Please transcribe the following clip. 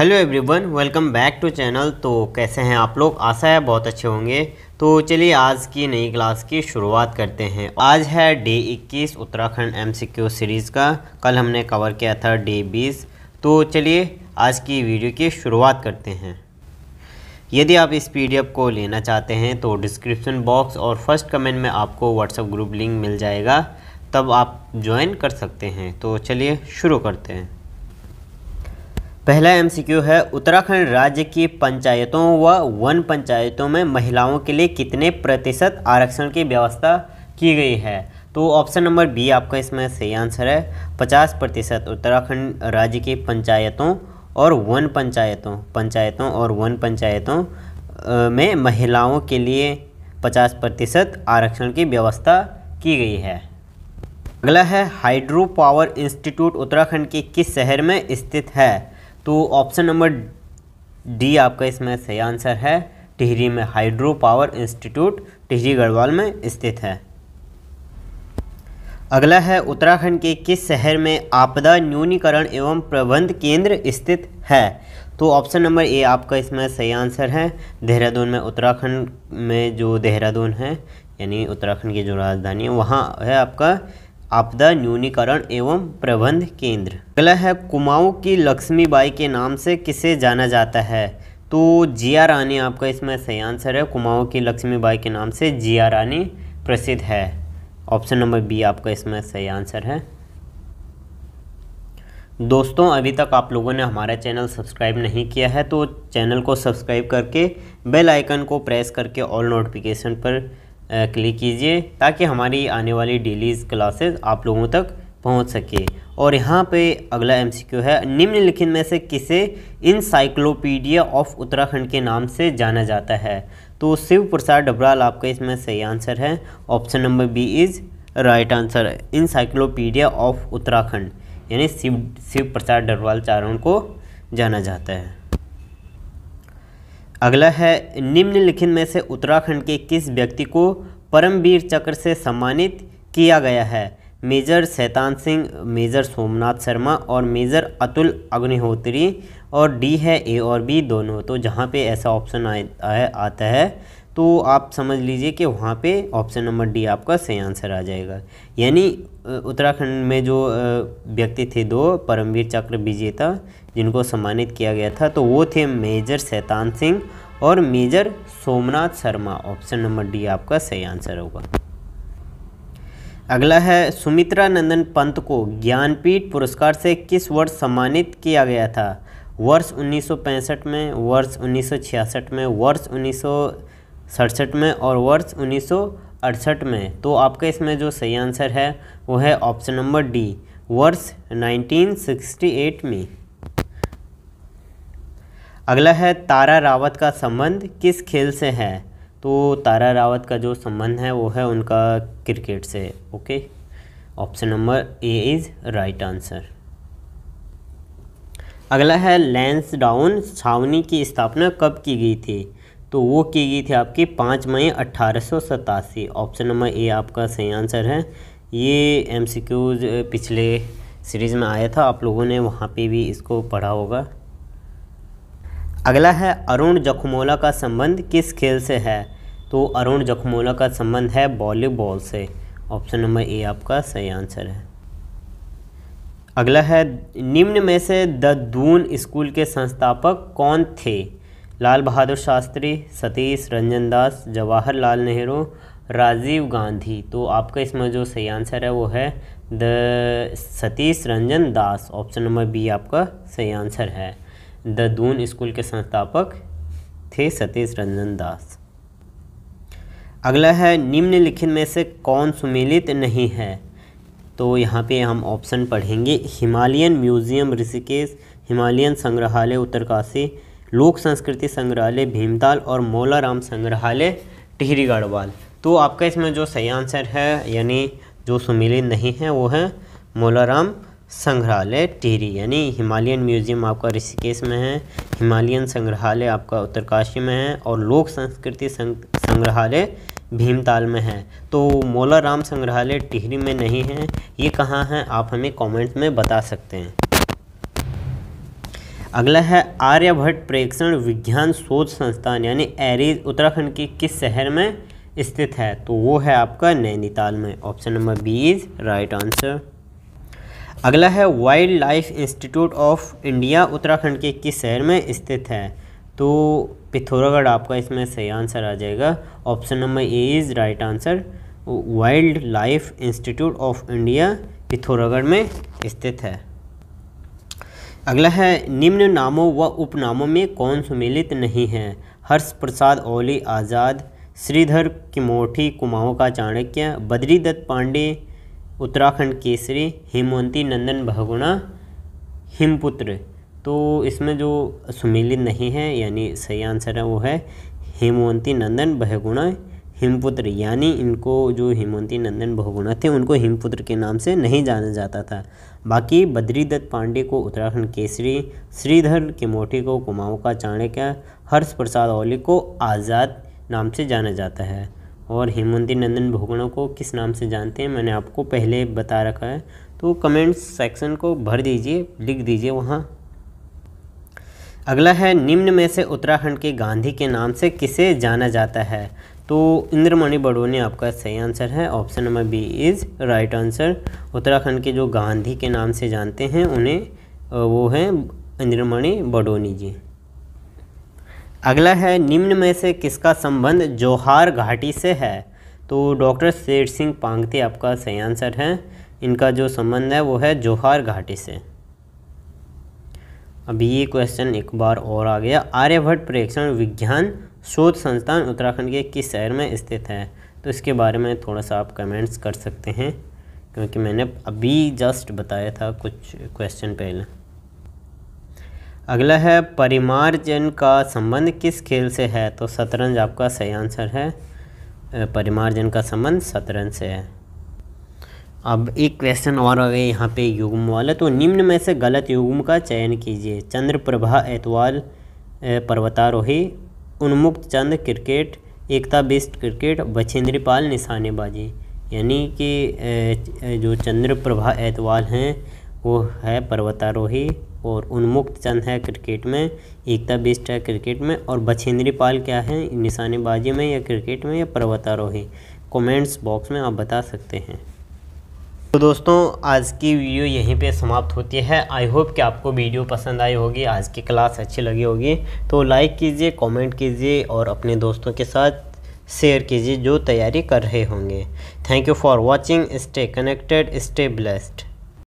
hello everyone welcome back to channel तो कैसे हैं आप लोग आशा है बहुत अच्छे होंगे तो चलिए आज की नई क्लास की शुरुआत करते हैं आज है डे 21 उत्तराखंड एमसीक्यू सीरीज़ का कल हमने कवर किया था डे 20 तो चलिए आज की वीडियो की शुरुआत करते हैं यदि आप इस पीडीएफ को लेना चाहते हैं तो डिस्क्रिप्शन बॉक्स और फर्स्ट कमेंट में आपको व्हाट्सअप ग्रुप लिंक मिल जाएगा तब आप ज्वाइन कर सकते हैं तो चलिए शुरू करते हैं पहला एमसीक्यू है उत्तराखंड राज्य की पंचायतों व वन पंचायतों में महिलाओं के लिए कितने प्रतिशत आरक्षण की व्यवस्था की गई है तो ऑप्शन नंबर बी आपका इसमें सही आंसर है पचास प्रतिशत उत्तराखंड राज्य की पंचायतों और वन पंचायतों पंचायतों और वन पंचायतों में महिलाओं के लिए पचास प्रतिशत आरक्षण की व्यवस्था की गई है अगला है हाइड्रो पावर इंस्टीट्यूट उत्तराखंड के किस शहर में स्थित है तो ऑप्शन नंबर डी आपका इसमें सही आंसर है टिहरी में hydro power institute Tehri Garhwal में स्थित है अगला है उत्तराखंड के किस शहर में आपदा न्यूनीकरण एवं प्रबंध केंद्र स्थित है तो ऑप्शन नंबर ए आपका इसमें सही आंसर है देहरादून में उत्तराखंड में जो देहरादून है यानी उत्तराखंड की जो राजधानी है वहाँ है आपका आपदा न्यूनीकरण एवं प्रबंध केंद्र अगला है कुमाऊं की लक्ष्मीबाई के नाम से किसे जाना जाता है तो जिया रानी आपका इसमें सही आंसर है कुमाऊं की लक्ष्मीबाई के नाम से जिया रानी प्रसिद्ध है ऑप्शन नंबर बी आपका इसमें सही आंसर है दोस्तों अभी तक आप लोगों ने हमारा चैनल सब्सक्राइब नहीं किया है तो चैनल को सब्सक्राइब करके बेल आइकन को प्रेस करके ऑल नोटिफिकेशन पर क्लिक कीजिए ताकि हमारी आने वाली डेली क्लासेस आप लोगों तक पहुंच सके और यहाँ पे अगला एमसीक्यू है निम्नलिखित में से किसे इंसाइक्लोपीडिया ऑफ उत्तराखंड के नाम से जाना जाता है तो शिव प्रसाद डबराल आपका इसमें सही आंसर है option number B is right answer encyclopedia of Uttarakhand यानी शिव शिव प्रसाद डबराल चारों को जाना जाता है अगला है निम्नलिखित में से उत्तराखंड के किस व्यक्ति को परमवीर चक्र से सम्मानित किया गया है मेजर शैतान सिंह मेजर सोमनाथ शर्मा और मेजर अतुल अग्निहोत्री और डी है ए और बी दोनों तो जहाँ पे ऐसा ऑप्शन आता है आता है तो आप समझ लीजिए कि वहाँ पे ऑप्शन नंबर डी आपका सही आंसर आ जाएगा यानी उत्तराखंड में जो व्यक्ति थे दो परमवीर चक्र विजेता जिनको सम्मानित किया गया था तो वो थे मेजर शैतान सिंह और major Somnath Sharma option number D आपका सही आंसर होगा अगला है सुमित्रा नंदन पंत को ज्ञानपीठ पुरस्कार से किस वर्ष सम्मानित किया गया था वर्ष 1965 में वर्ष 1966 में वर्ष सड़सठ में और वर्ष उन्नीस अड़सठ में तो आपका इसमें जो सही आंसर है वो है ऑप्शन नंबर डी वर्ष 1968 में अगला है तारा रावत का संबंध किस खेल से है तो तारा रावत का जो संबंध है वो है उनका क्रिकेट से okay option number A is right answer अगला है लैंस डाउन छावनी की स्थापना कब की गई थी तो वो की गई थी आपकी पाँच मई अट्ठारह ऑप्शन नंबर ए आपका सही आंसर है ये एम पिछले सीरीज़ में आया था आप लोगों ने वहाँ पे भी इसको पढ़ा होगा अगला है अरुण जखमोला का संबंध किस खेल से है तो अरुण जखमोला का संबंध है वॉलीबॉल से ऑप्शन नंबर ए आपका सही आंसर है अगला है निम्न में से द दून स्कूल के संस्थापक कौन थे लाल बहादुर शास्त्री सतीश रंजन दास जवाहरलाल नेहरू राजीव गांधी तो आपका इसमें जो सही आंसर है वो है the Satish Ranjan Das option number B आपका सही आंसर है द दून स्कूल के संस्थापक थे सतीश रंजन दास अगला है निम्नलिखित में से कौन सुमिलित नहीं है तो यहाँ पे हम ऑप्शन पढ़ेंगे हिमालयन म्यूज़ियम ऋषिकेश हिमालयन संग्रहालय उत्तरकाशी लोक संस्कृति संग्रहालय भीमताल और मौलाराम संग्रहालय टिहरी गढ़वाल तो आपका इसमें जो सही आंसर है यानी जो सुमिलित नहीं है वो है मौलाराम संग्रहालय टिहरी यानी हिमालयन म्यूजियम आपका ऋषिकेश में है हिमालयन संग्रहालय आपका उत्तरकाशी में है और लोक संस्कृति संग्रहालय भीमताल में है तो मौलाराम संग्रहालय टिहरी में नहीं है ये कहाँ है आप हमें कमेंट में बता सकते हैं अगला है आर्यभट्ट प्रेक्षण विज्ञान शोध संस्थान यानी एरीज उत्तराखंड के किस शहर में स्थित है तो वो है आपका नैनीताल में option number B is right answer अगला है wildlife institute of India Uttarakhand के किस शहर में स्थित है तो पिथौरागढ़ आपका इसमें सही आंसर आ जाएगा option number A is right answer wildlife institute of India Pithoragarh में स्थित है अगला है निम्न नामों व उपनामों में कौन सुमिलित नहीं है हर्ष प्रसाद ओली आज़ाद श्रीधर किमोठी कुमाऊँ का चाणक्य बद्री दत्त पांडे उत्तराखंड केसरी हेमवंती नंदन भगुणा हिमपुत्र तो इसमें जो सुमिलित नहीं है यानी सही आंसर है वो है हेमवंती नंदन बहगुणा हिमपुत्र यानी इनको जो हेमवंती नंदन बहुगुणा थे उनको हिमपुत्र के नाम से नहीं जाना जाता था बाकी बद्री दत्त पांडे को उत्तराखंड केसरी श्रीधर किमोटी को कुमाऊं का चाणक्य हर्ष प्रसाद ओली को आज़ाद नाम से जाना जाता है और हेमंती नंदन भोगणों को किस नाम से जानते हैं मैंने आपको पहले बता रखा है तो कमेंट्स सेक्शन को भर दीजिए लिख दीजिए वहाँ अगला है निम्न में से उत्तराखंड के गांधी के नाम से किसे जाना जाता है तो इंद्रमणि बड़ोनी आपका सही आंसर है option number B is right answer Uttarakhand के जो गांधी के नाम से जानते हैं उन्हें वो हैं इंद्रमणि बड़ोनी जी अगला है निम्न में से किसका संबंध जोहार घाटी से है तो डॉक्टर शेर सिंह पांगते आपका सही आंसर है इनका जो संबंध है वो है जोहार घाटी से अभी ये क्वेश्चन एक बार और आ गया आर्यभट्ट प्रेक्षण विज्ञान शोध संस्थान उत्तराखंड के किस शहर में स्थित है तो इसके बारे में थोड़ा सा आप कमेंट्स कर सकते हैं क्योंकि मैंने अभी जस्ट बताया था कुछ क्वेश्चन पहले अगला है परिमार्जन का संबंध किस खेल से है तो शतरंज आपका सही आंसर है परिमार्जन का संबंध शतरंज से है अब एक क्वेश्चन और आ गया यहाँ पे युग्म वाला तो निम्न में से गलत युग्म का चयन कीजिए चंद्र प्रभा एतवाल पर्वतारोही उन्मुक्त चंद क्रिकेट एकता बेस्ट क्रिकेट बछेंद्री पाल निशानेबाजी यानी कि जो चंद्र प्रभा एतवाल हैं वो है पर्वतारोही और उन्मुक्त चंद है क्रिकेट में एकता बेस्ट है क्रिकेट में और बछेंद्री पाल क्या है निशानेबाजी में या क्रिकेट में या पर्वतारोही कमेंट्स बॉक्स में आप बता सकते हैं तो दोस्तों आज की वीडियो यहीं पे समाप्त होती है आई होप कि आपको वीडियो पसंद आई होगी आज की क्लास अच्छी लगी होगी तो लाइक कीजिए कमेंट कीजिए और अपने दोस्तों के साथ शेयर कीजिए जो तैयारी कर रहे होंगे thank you for watching stay connected stay blessed